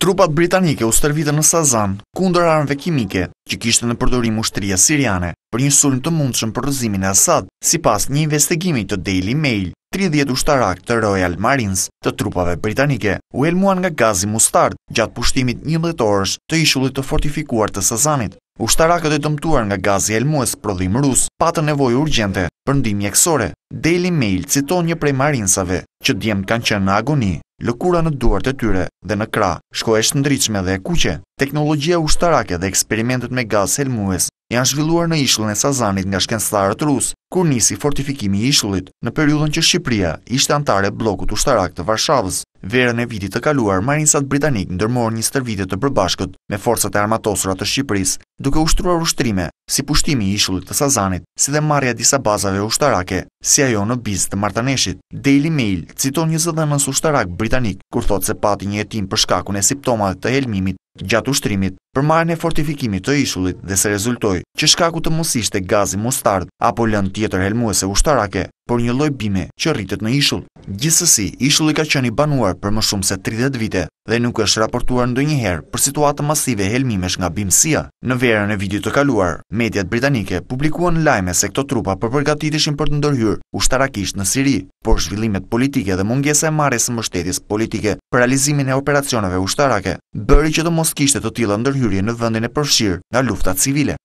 Trupat britanike u stërvitën në Sazan, kundër armëve kimike që kishtë në përdorim shtëria siriane për një sulm të mundshëm për rëzimin e Asad, si pas një investigimi të Daily Mail, 30 ushtarak të Royal Marines të trupave britanike, u elmuan nga gazi mustard gjatë pushtimit 11 orësh të ishullit të fortifikuar të Sazanit. Ushtarakët e dëmtuar nga gazi elmues prodhim rus patë nevoj urgjente për ndim mjekësore. Daily Mail citon një prej marinsave që djemë kanë qenë në agoni, lëkura në duart e tyre dhe në kra, shko e shtë dhe e kuqe. Teknologjia ushtarake dhe eksperimentet me gaz elmues janë zhvilluar në ishullin e Sazanit nga shkencëtarët rusë, kur nisi fortifikimi i ishullit në periudhën që Shqipëria ishte antare e bllokut ushtarak të Varshavës. Verën e vitit të kaluar, marinsat britanik ndërmorën një stërvitje të përbashkët me forcat e armatosura të Shqipërisë, duke ushtruar ushtrime si pushtimi i ishullit të Sazanit, si dhe marrja disa bazave ushtarake, si ajo në Biz të Martaneshit. Daily Mail citon një zëdhënës ushtarak britanik kur thotë se pati një hetim për shkakun e simptomave të helmimit gjatë ushtrimit për marrën e fortifikimit të ishullit dhe se rezultoj që shkaku të musishte gazi mustard apo lën tjetër helmuese ushtarake për një lojbime që rritet në ishull. Gjithsesi, ishulli ka qenë i banuar për më shumë se 30 vite dhe nuk është raportuar ndonjëherë për situatë masive helmimesh nga bimësia. Në verën e videot të kaluar, mediat britanike publikuan lajme se këto trupa përpërgatitishin për të ndërhyrë ushtarakisht në Siri, por zhvillimet politike dhe mungesa e marrjes së mbështetjes politike për realizimin e operacioneve ushtarake bëri që të mos kishte të tilla ndërhyrje në vendin e përfshirë nga lufta civile.